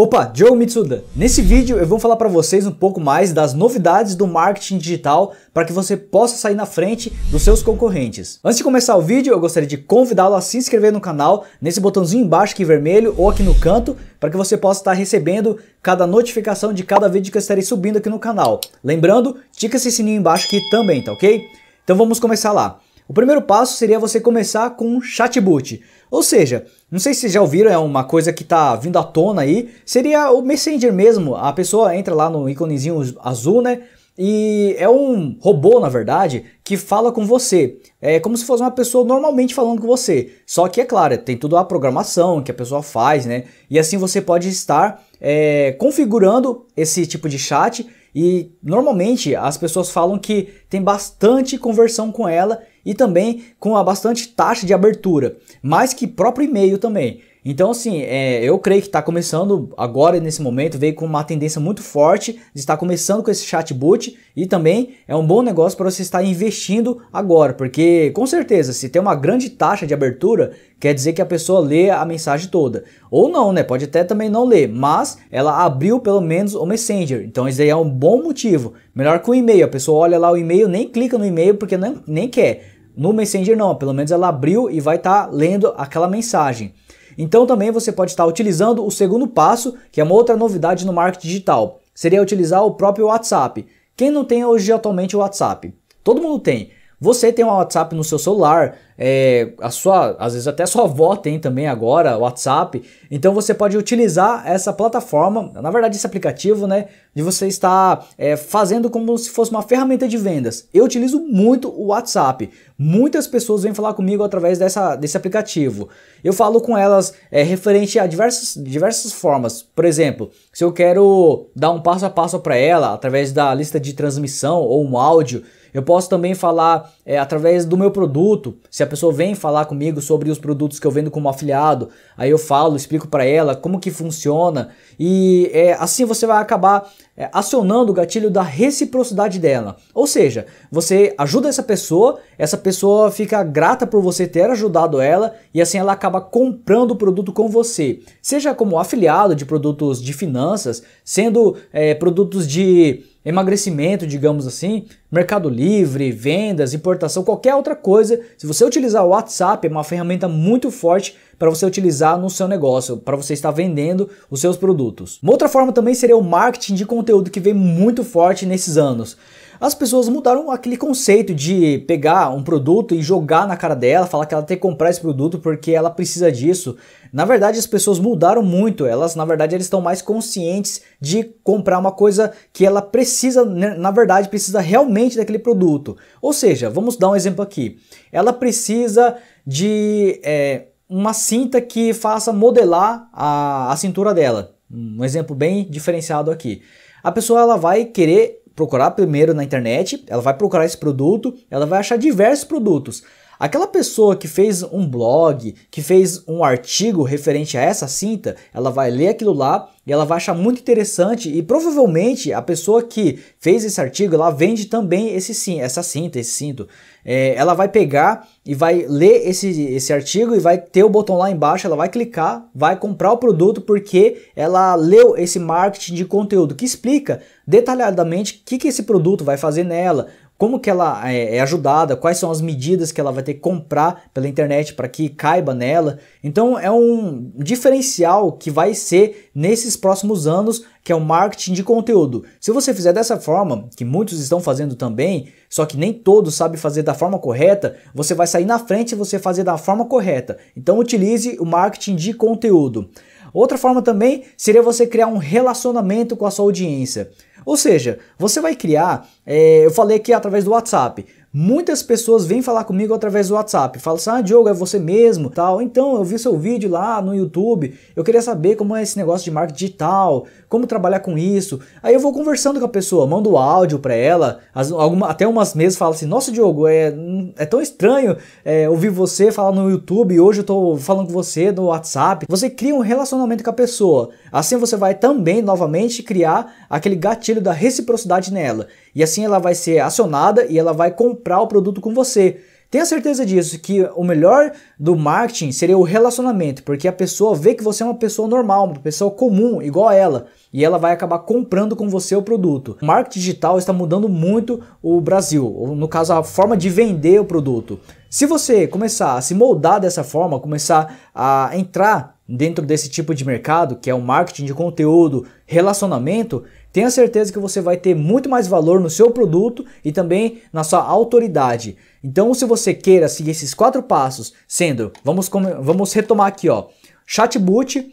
Opa, Joe Mitsuda. Nesse vídeo eu vou falar para vocês um pouco mais das novidades do marketing digital para que você possa sair na frente dos seus concorrentes. Antes de começar o vídeo, eu gostaria de convidá-lo a se inscrever no canal nesse botãozinho embaixo aqui vermelho ou aqui no canto para que você possa estar recebendo cada notificação de cada vídeo que eu estarei subindo aqui no canal. Lembrando, tica esse sininho embaixo aqui também, tá ok? Então vamos começar lá. O primeiro passo seria você começar com um chatbot. Ou seja, não sei se vocês já ouviram, é uma coisa que está vindo à tona aí, seria o Messenger mesmo. A pessoa entra lá no íconezinho azul, né? E é um robô, na verdade, que fala com você. É como se fosse uma pessoa normalmente falando com você. Só que, é claro, tem toda a programação que a pessoa faz, né? E assim você pode estar é, configurando esse tipo de chat. E normalmente as pessoas falam que tem bastante conversão com ela e também com a bastante taxa de abertura, mais que próprio e-mail também. Então, assim, é, eu creio que está começando agora nesse momento, veio com uma tendência muito forte de estar começando com esse chatbot e também é um bom negócio para você estar investindo agora, porque com certeza, se tem uma grande taxa de abertura, quer dizer que a pessoa lê a mensagem toda. Ou não, né? Pode até também não ler, mas ela abriu pelo menos o Messenger. Então isso aí é um bom motivo. Melhor que o e-mail. A pessoa olha lá o e-mail, nem clica no e-mail porque é, nem quer. No Messenger não, pelo menos ela abriu e vai estar tá lendo aquela mensagem. Então também você pode estar tá utilizando o segundo passo, que é uma outra novidade no marketing digital. Seria utilizar o próprio WhatsApp. Quem não tem hoje atualmente o WhatsApp? Todo mundo tem, você tem um WhatsApp no seu celular, é, a sua, às vezes até sua avó tem também agora WhatsApp. Então você pode utilizar essa plataforma, na verdade esse aplicativo, né, de você estar é, fazendo como se fosse uma ferramenta de vendas. Eu utilizo muito o WhatsApp. Muitas pessoas vêm falar comigo através dessa, desse aplicativo. Eu falo com elas é, referente a diversas, diversas formas. Por exemplo, se eu quero dar um passo a passo para ela através da lista de transmissão ou um áudio, eu posso também falar é, através do meu produto. Se a pessoa vem falar comigo sobre os produtos que eu vendo como afiliado, aí eu falo, explico para ela como que funciona e é, assim você vai acabar é, acionando o gatilho da reciprocidade dela. Ou seja, você ajuda essa pessoa, essa pessoa fica grata por você ter ajudado ela e assim ela acaba comprando o produto com você, seja como afiliado de produtos de finanças finanças, sendo é, produtos de emagrecimento, digamos assim, Mercado Livre, vendas, importação, qualquer outra coisa. Se você utilizar o WhatsApp, é uma ferramenta muito forte para você utilizar no seu negócio, para você estar vendendo os seus produtos. Uma outra forma também seria o marketing de conteúdo que vem muito forte nesses anos as pessoas mudaram aquele conceito de pegar um produto e jogar na cara dela, falar que ela tem que comprar esse produto porque ela precisa disso. Na verdade, as pessoas mudaram muito. Elas, na verdade, estão mais conscientes de comprar uma coisa que ela precisa, né, na verdade, precisa realmente daquele produto. Ou seja, vamos dar um exemplo aqui. Ela precisa de é, uma cinta que faça modelar a, a cintura dela. Um exemplo bem diferenciado aqui. A pessoa ela vai querer procurar primeiro na internet, ela vai procurar esse produto, ela vai achar diversos produtos. Aquela pessoa que fez um blog, que fez um artigo referente a essa cinta, ela vai ler aquilo lá e ela vai achar muito interessante e provavelmente a pessoa que fez esse artigo, ela vende também esse sim, essa cinta, esse cinto. É, ela vai pegar e vai ler esse, esse artigo e vai ter o botão lá embaixo, ela vai clicar, vai comprar o produto porque ela leu esse marketing de conteúdo que explica detalhadamente o que, que esse produto vai fazer nela, como que ela é, é, ajudada, quais são as medidas que ela vai ter que comprar pela internet para que caiba nela. Então é um diferencial que vai ser nesses próximos anos, que é o marketing de conteúdo. Se você fizer dessa forma, que muitos estão fazendo também, só que nem todos sabem fazer da forma correta, você vai sair na frente e você fazer da forma correta. Então utilize o marketing de conteúdo. Outra forma também seria você criar um relacionamento com a sua audiência. Ou seja, você vai criar, é, eu falei aqui através do WhatsApp. Muitas pessoas vêm falar comigo através do WhatsApp, falam assim: "Ah, Diogo, é você mesmo?", tal. Então, eu vi seu vídeo lá no YouTube. Eu queria saber como é esse negócio de marketing digital, como trabalhar com isso. Aí eu vou conversando com a pessoa, mando áudio para ela, as, alguma, até umas meses falo assim, nossa Diogo, é, é tão estranho é, ouvir você falar no YouTube, hoje eu tô falando com você no WhatsApp. Você cria um relacionamento com a pessoa, assim você vai também novamente criar aquele gatilho da reciprocidade nela. E assim ela vai ser acionada e ela vai comprar o produto com você. Tenha certeza disso, que o melhor do marketing seria o relacionamento, porque a pessoa vê que você é uma pessoa normal, uma pessoa comum, igual a ela, e ela vai acabar comprando com você o produto. O marketing digital está mudando muito o Brasil, ou no caso, a forma de vender o produto. Se você começar a se moldar dessa forma, começar a entrar dentro desse tipo de mercado, que é o marketing de conteúdo, relacionamento, Tenha certeza que você vai ter muito mais valor no seu produto e também na sua autoridade. Então, se você queira seguir esses quatro passos, sendo, vamos, vamos retomar aqui, ó, chatbot,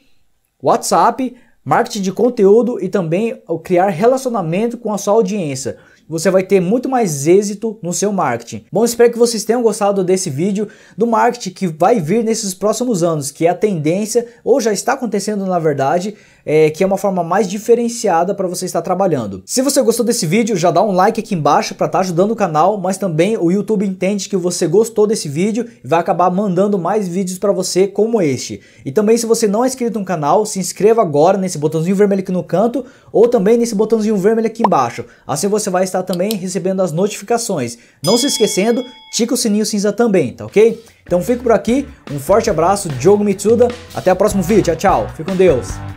WhatsApp, marketing de conteúdo e também criar relacionamento com a sua audiência. Você vai ter muito mais êxito no seu marketing. Bom, espero que vocês tenham gostado desse vídeo do marketing que vai vir nesses próximos anos, que é a tendência, ou já está acontecendo na verdade, é, que é uma forma mais diferenciada para você estar trabalhando. Se você gostou desse vídeo, já dá um like aqui embaixo para estar tá ajudando o canal, mas também o YouTube entende que você gostou desse vídeo e vai acabar mandando mais vídeos para você como este. E também se você não é inscrito no canal, se inscreva agora nesse botãozinho vermelho aqui no canto ou também nesse botãozinho vermelho aqui embaixo. Assim você vai estar também recebendo as notificações. Não se esquecendo, tica o sininho cinza também, tá ok? Então fico por aqui, um forte abraço, Diogo Mitsuda, até o próximo vídeo, tchau, tchau, fique com Deus!